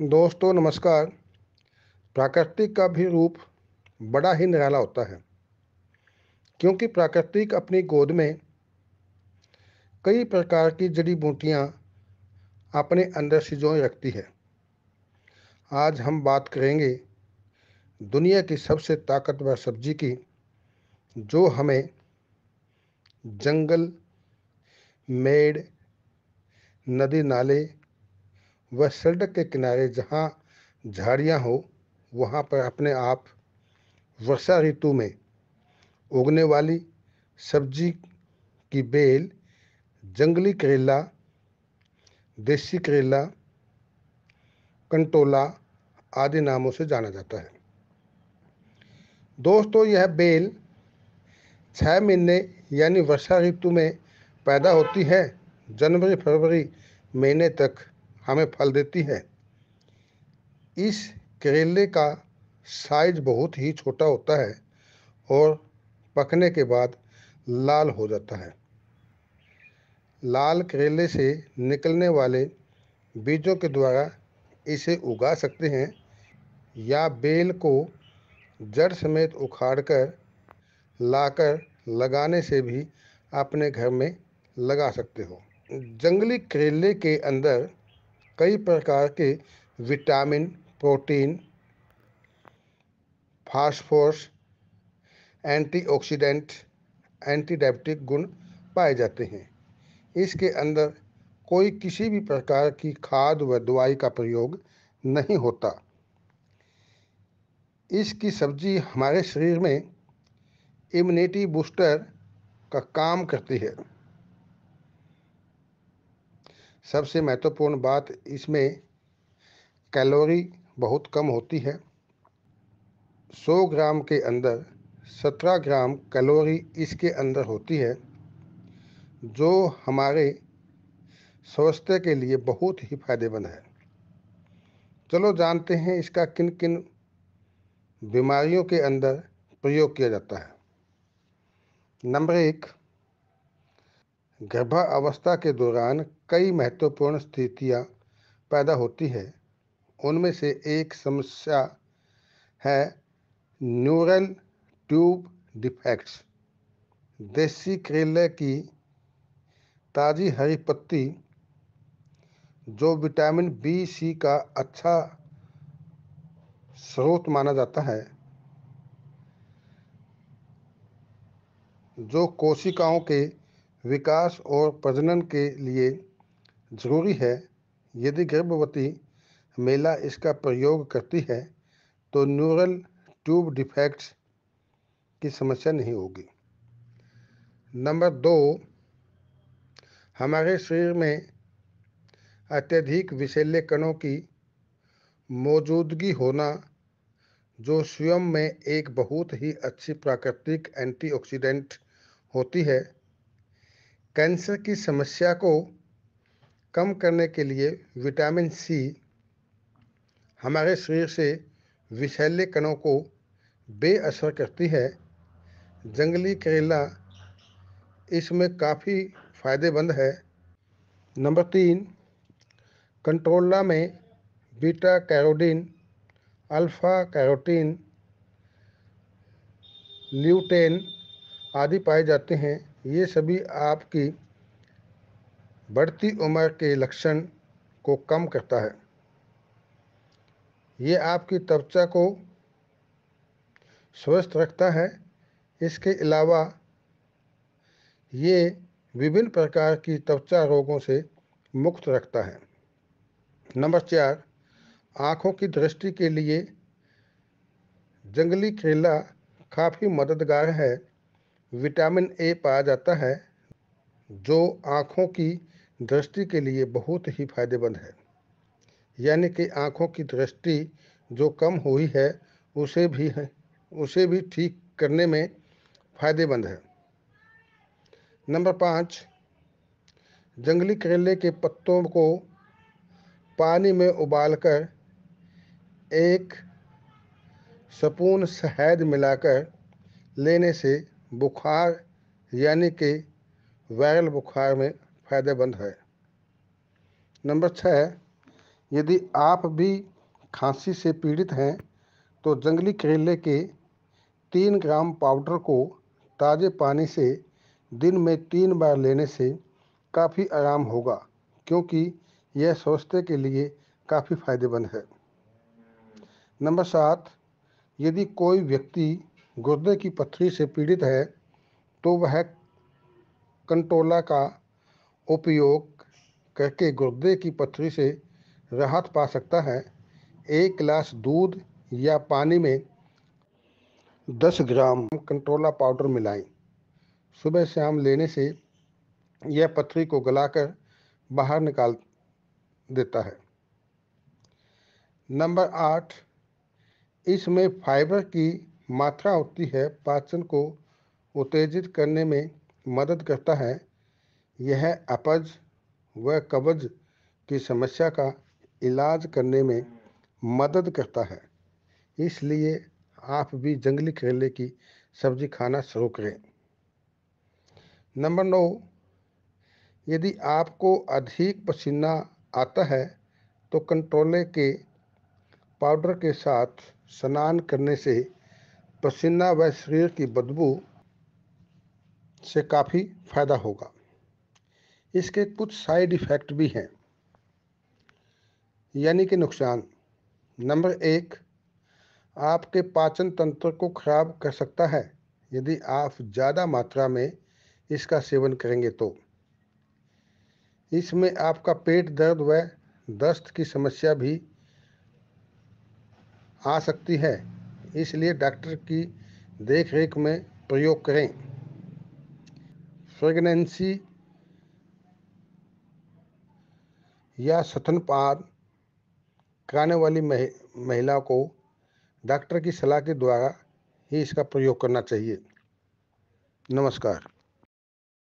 दोस्तों नमस्कार प्राकृतिक का भी रूप बड़ा ही निराला होता है क्योंकि प्राकृतिक अपनी गोद में कई प्रकार की जड़ी बूटियाँ अपने अंदर सिजोए रखती है आज हम बात करेंगे दुनिया की सबसे ताकतवर सब्जी की जो हमें जंगल मेड़ नदी नाले वह सड़क के किनारे जहाँ झाड़ियाँ हो वहाँ पर अपने आप वर्षा ऋतु में उगने वाली सब्जी की बेल जंगली करेला देसी करेला कंटोला आदि नामों से जाना जाता है दोस्तों यह बेल छः महीने यानी वर्षा ऋतु में पैदा होती है जनवरी फरवरी महीने तक हमें फल देती है इस करेले का साइज बहुत ही छोटा होता है और पकने के बाद लाल हो जाता है लाल करेले से निकलने वाले बीजों के द्वारा इसे उगा सकते हैं या बेल को जड़ समेत उखाड़कर लाकर लगाने से भी अपने घर में लगा सकते हो जंगली करेले के अंदर कई प्रकार के vitamin protein phosphorus antioxidant antidiabetic गुण पाए जाते हैं इसके अंदर कोई किसी भी प्रकार की खाद व दवाई का प्रयोग नहीं होता इसकी सब्जी हमारे शरीर में इम्यूनिटी बूस्टर का काम करती है सबसे महत्वपूर्ण बात इसमें कैलोरी बहुत कम होती है 100 ग्राम के अंदर 17 ग्राम कैलोरी इसके अंदर होती है जो हमारे स्वास्थ्य के लिए बहुत ही फायदेमंद है चलो जानते हैं इसका किन किन बीमारियों के अंदर प्रयोग किया जाता है नंबर एक गर्भावस्था के दौरान कई महत्वपूर्ण स्थितियाँ पैदा होती है उनमें से एक समस्या है न्यूरल ट्यूब डिफेक्ट्स देसी करेले की ताज़ी हरी पत्ती जो विटामिन बी सी का अच्छा स्रोत माना जाता है जो कोशिकाओं के विकास और प्रजनन के लिए जरूरी है यदि गर्भवती मेला इसका प्रयोग करती है तो न्यूरल ट्यूब डिफेक्ट्स की समस्या नहीं होगी नंबर दो हमारे शरीर में अत्यधिक विषैले कणों की मौजूदगी होना जो स्वयं में एक बहुत ही अच्छी प्राकृतिक एंटीऑक्सीडेंट होती है कैंसर की समस्या को कम करने के लिए विटामिन सी हमारे शरीर से विषैले कणों को बेअसर करती है जंगली करेला इसमें काफ़ी फ़ायदेमंद है नंबर तीन कंट्रोला में beta carotene alpha carotene lutein आदि पाए जाते हैं ये सभी आपकी बढ़ती उम्र के लक्षण को कम करता है ये आपकी त्वचा को स्वस्थ रखता है इसके अलावा ये विभिन्न प्रकार की त्वचा रोगों से मुक्त रखता है नंबर चार आँखों की दृष्टि के लिए जंगली केला काफ़ी मददगार है विटामिन ए पाया जाता है जो आँखों की दृष्टि के लिए बहुत ही फायदेमंद है यानी कि आँखों की दृष्टि जो कम हुई है उसे भी है उसे भी ठीक करने में फायदेमंद है नंबर पाँच जंगली करेले के पत्तों को पानी में उबालकर एक सपून शहद मिलाकर लेने से बुखार यानी कि वायरल बुखार में फायदेमंद है नंबर छः यदि आप भी खांसी से पीड़ित हैं तो जंगली करेले के तीन ग्राम पाउडर को ताज़े पानी से दिन में तीन बार लेने से काफ़ी आराम होगा क्योंकि यह स्वास्थ्य के लिए काफ़ी फायदेमंद है नंबर सात यदि कोई व्यक्ति गुर्दे की पथरी से पीड़ित है तो वह कंटोला का उपयोग करके गुर्दे की पथरी से राहत पा सकता है एक गिलास दूध या पानी में 10 ग्राम कंट्रोला पाउडर मिलाएं सुबह शाम लेने से यह पथरी को गलाकर बाहर निकाल देता है नंबर आठ इसमें फाइबर की मात्रा होती है पाचन को उत्तेजित करने में मदद करता है यह अपज व कब्ज की समस्या का इलाज करने में मदद करता है इसलिए आप भी जंगली करेले की सब्जी खाना शुरू करें नंबर नौ यदि आपको अधिक पसीना आता है तो कंट्रोले के पाउडर के साथ स्नान करने से पसीना व शरीर की बदबू से काफ़ी फायदा होगा इसके कुछ साइड इफ़ेक्ट भी हैं यानी कि नुकसान नंबर एक आपके पाचन तंत्र को खराब कर सकता है यदि आप ज़्यादा मात्रा में इसका सेवन करेंगे तो इसमें आपका पेट दर्द व दस्त की समस्या भी आ सकती है इसलिए डॉक्टर की देखरेख में प्रयोग करें प्रेगनेंसी या स्तनपान कराने वाली मह, महिला को डॉक्टर की सलाह के द्वारा ही इसका प्रयोग करना चाहिए नमस्कार